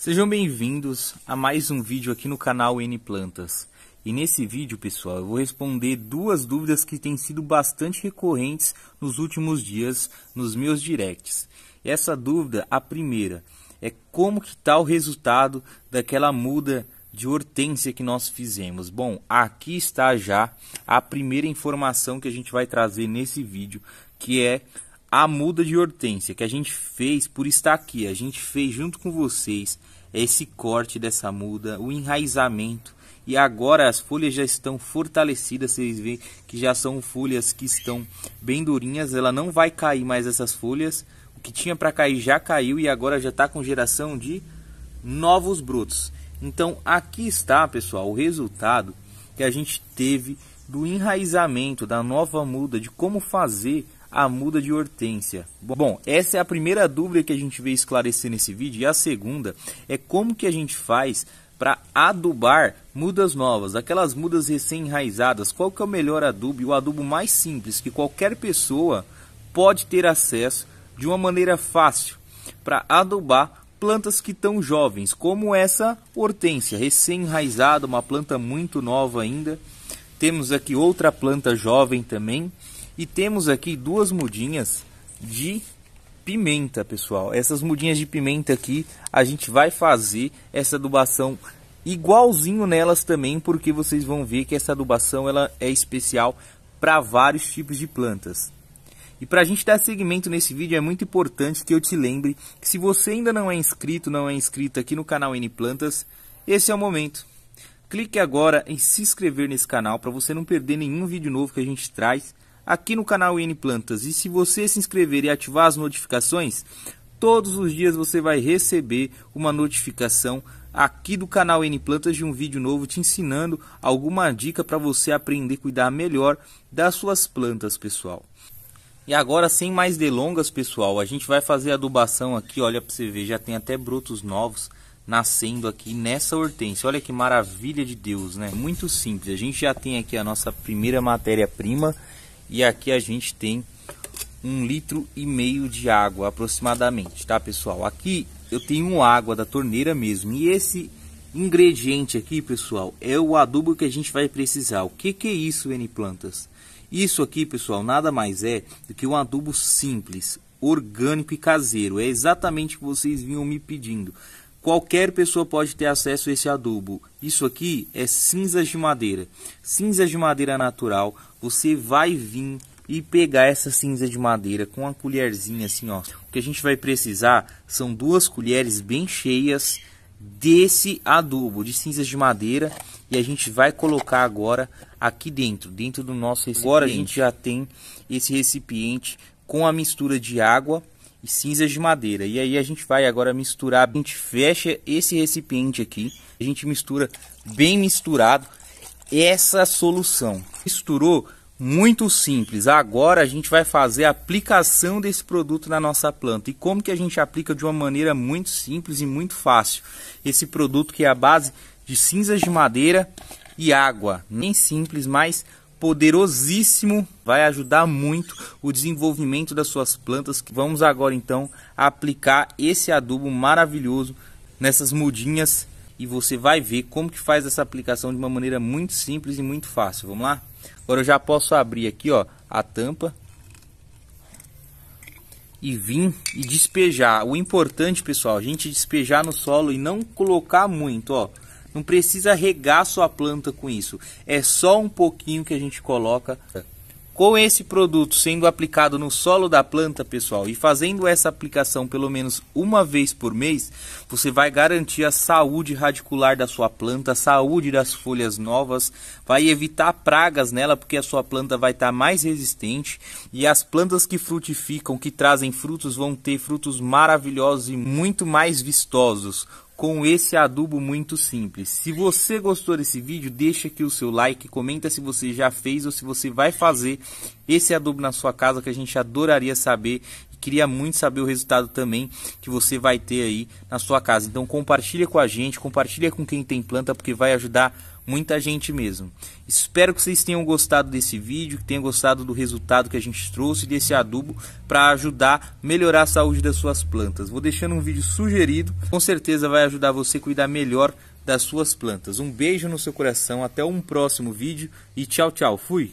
Sejam bem-vindos a mais um vídeo aqui no canal N Plantas. E nesse vídeo, pessoal, eu vou responder duas dúvidas que têm sido bastante recorrentes nos últimos dias nos meus directs. Essa dúvida, a primeira, é como que está o resultado daquela muda de hortênsia que nós fizemos. Bom, aqui está já a primeira informação que a gente vai trazer nesse vídeo, que é a muda de hortênsia que a gente fez por estar aqui, a gente fez junto com vocês esse corte dessa muda, o enraizamento e agora as folhas já estão fortalecidas, vocês veem que já são folhas que estão bem durinhas, ela não vai cair mais essas folhas, o que tinha para cair já caiu e agora já está com geração de novos brotos. Então aqui está pessoal o resultado que a gente teve do enraizamento da nova muda, de como fazer a muda de hortênsia? Bom, essa é a primeira dúvida que a gente veio esclarecer nesse vídeo. E a segunda é como que a gente faz para adubar mudas novas, aquelas mudas recém-enraizadas. Qual que é o melhor adubo? e O adubo mais simples que qualquer pessoa pode ter acesso de uma maneira fácil para adubar plantas que estão jovens, como essa hortênsia, recém-enraizada, uma planta muito nova ainda. Temos aqui outra planta jovem também. E temos aqui duas mudinhas de pimenta, pessoal. Essas mudinhas de pimenta aqui, a gente vai fazer essa adubação igualzinho nelas também, porque vocês vão ver que essa adubação ela é especial para vários tipos de plantas. E para a gente dar seguimento nesse vídeo, é muito importante que eu te lembre que se você ainda não é inscrito, não é inscrito aqui no canal N Plantas, esse é o momento. Clique agora em se inscrever nesse canal para você não perder nenhum vídeo novo que a gente traz aqui no canal N Plantas. E se você se inscrever e ativar as notificações, todos os dias você vai receber uma notificação aqui do canal N Plantas de um vídeo novo te ensinando alguma dica para você aprender a cuidar melhor das suas plantas, pessoal. E agora, sem mais delongas, pessoal, a gente vai fazer a adubação aqui, olha para você ver, já tem até brotos novos nascendo aqui nessa hortênsia. Olha que maravilha de Deus, né? Muito simples. A gente já tem aqui a nossa primeira matéria-prima e aqui a gente tem um litro e meio de água aproximadamente, tá pessoal? Aqui eu tenho água da torneira mesmo. E esse ingrediente aqui, pessoal, é o adubo que a gente vai precisar. O que, que é isso, N plantas? Isso aqui, pessoal, nada mais é do que um adubo simples, orgânico e caseiro. É exatamente o que vocês vinham me pedindo. Qualquer pessoa pode ter acesso a esse adubo. Isso aqui é cinzas de madeira. Cinzas de madeira natural. Você vai vir e pegar essa cinza de madeira com uma colherzinha assim, ó. O que a gente vai precisar são duas colheres bem cheias desse adubo de cinzas de madeira e a gente vai colocar agora aqui dentro, dentro do nosso recipiente. Agora a gente já tem esse recipiente com a mistura de água e cinzas de madeira. E aí a gente vai agora misturar, a gente fecha esse recipiente aqui, a gente mistura bem misturado essa solução. Misturou muito simples. Agora a gente vai fazer a aplicação desse produto na nossa planta. E como que a gente aplica de uma maneira muito simples e muito fácil. Esse produto que é a base de cinzas de madeira e água. Nem simples, mas poderosíssimo, vai ajudar muito o desenvolvimento das suas plantas. Vamos agora então aplicar esse adubo maravilhoso nessas mudinhas e você vai ver como que faz essa aplicação de uma maneira muito simples e muito fácil. Vamos lá? Agora eu já posso abrir aqui, ó, a tampa e vir e despejar. O importante, pessoal, a gente despejar no solo e não colocar muito, ó. Não precisa regar sua planta com isso. É só um pouquinho que a gente coloca. É. Com esse produto sendo aplicado no solo da planta, pessoal, e fazendo essa aplicação pelo menos uma vez por mês, você vai garantir a saúde radicular da sua planta, a saúde das folhas novas, vai evitar pragas nela, porque a sua planta vai estar tá mais resistente, e as plantas que frutificam, que trazem frutos, vão ter frutos maravilhosos e muito mais vistosos com esse adubo muito simples. Se você gostou desse vídeo, deixa aqui o seu like, comenta se você já fez ou se você vai fazer esse adubo na sua casa, que a gente adoraria saber queria muito saber o resultado também que você vai ter aí na sua casa. Então compartilha com a gente, compartilha com quem tem planta, porque vai ajudar muita gente mesmo. Espero que vocês tenham gostado desse vídeo, que tenham gostado do resultado que a gente trouxe desse adubo para ajudar a melhorar a saúde das suas plantas. Vou deixando um vídeo sugerido, com certeza vai ajudar você a cuidar melhor das suas plantas. Um beijo no seu coração, até um próximo vídeo e tchau, tchau. Fui.